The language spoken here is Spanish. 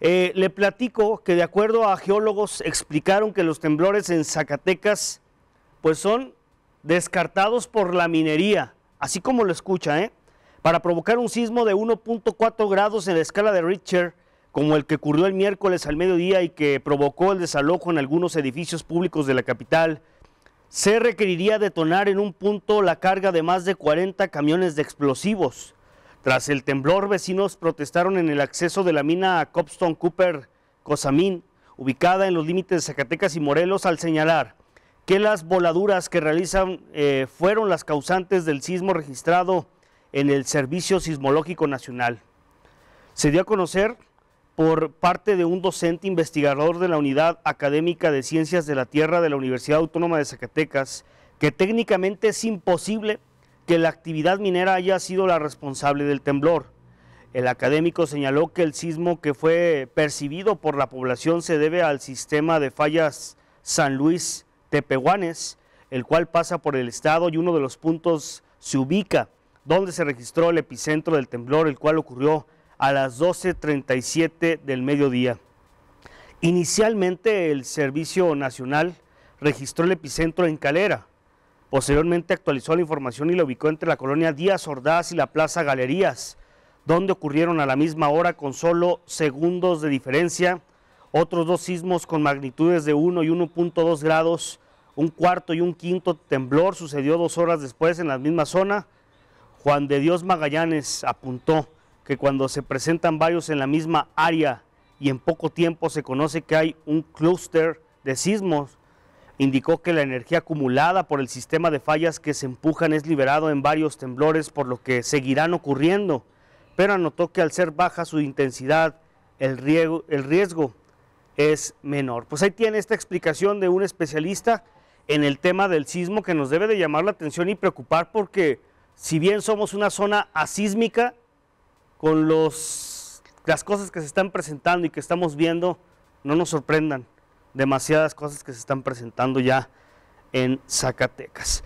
Eh, le platico que de acuerdo a geólogos explicaron que los temblores en Zacatecas pues son descartados por la minería, así como lo escucha, ¿eh? para provocar un sismo de 1.4 grados en la escala de Richter, como el que ocurrió el miércoles al mediodía y que provocó el desalojo en algunos edificios públicos de la capital. Se requeriría detonar en un punto la carga de más de 40 camiones de explosivos tras el temblor, vecinos protestaron en el acceso de la mina Copstone Cooper Cosamín, ubicada en los límites de Zacatecas y Morelos, al señalar que las voladuras que realizan eh, fueron las causantes del sismo registrado en el Servicio Sismológico Nacional. Se dio a conocer por parte de un docente investigador de la Unidad Académica de Ciencias de la Tierra de la Universidad Autónoma de Zacatecas que técnicamente es imposible que la actividad minera haya sido la responsable del temblor. El académico señaló que el sismo que fue percibido por la población se debe al sistema de fallas San Luis Tepehuanes, el cual pasa por el estado y uno de los puntos se ubica donde se registró el epicentro del temblor, el cual ocurrió a las 12.37 del mediodía. Inicialmente el Servicio Nacional registró el epicentro en Calera, Posteriormente actualizó la información y la ubicó entre la colonia Díaz Ordaz y la Plaza Galerías, donde ocurrieron a la misma hora con solo segundos de diferencia otros dos sismos con magnitudes de 1 y 1.2 grados, un cuarto y un quinto temblor sucedió dos horas después en la misma zona. Juan de Dios Magallanes apuntó que cuando se presentan varios en la misma área y en poco tiempo se conoce que hay un clúster de sismos, Indicó que la energía acumulada por el sistema de fallas que se empujan es liberado en varios temblores, por lo que seguirán ocurriendo, pero anotó que al ser baja su intensidad, el riesgo, es menor. Pues ahí tiene esta explicación de un especialista en el tema del sismo que nos debe de llamar la atención y preocupar porque si bien somos una zona asísmica, con los, las cosas que se están presentando y que estamos viendo, no nos sorprendan demasiadas cosas que se están presentando ya en Zacatecas.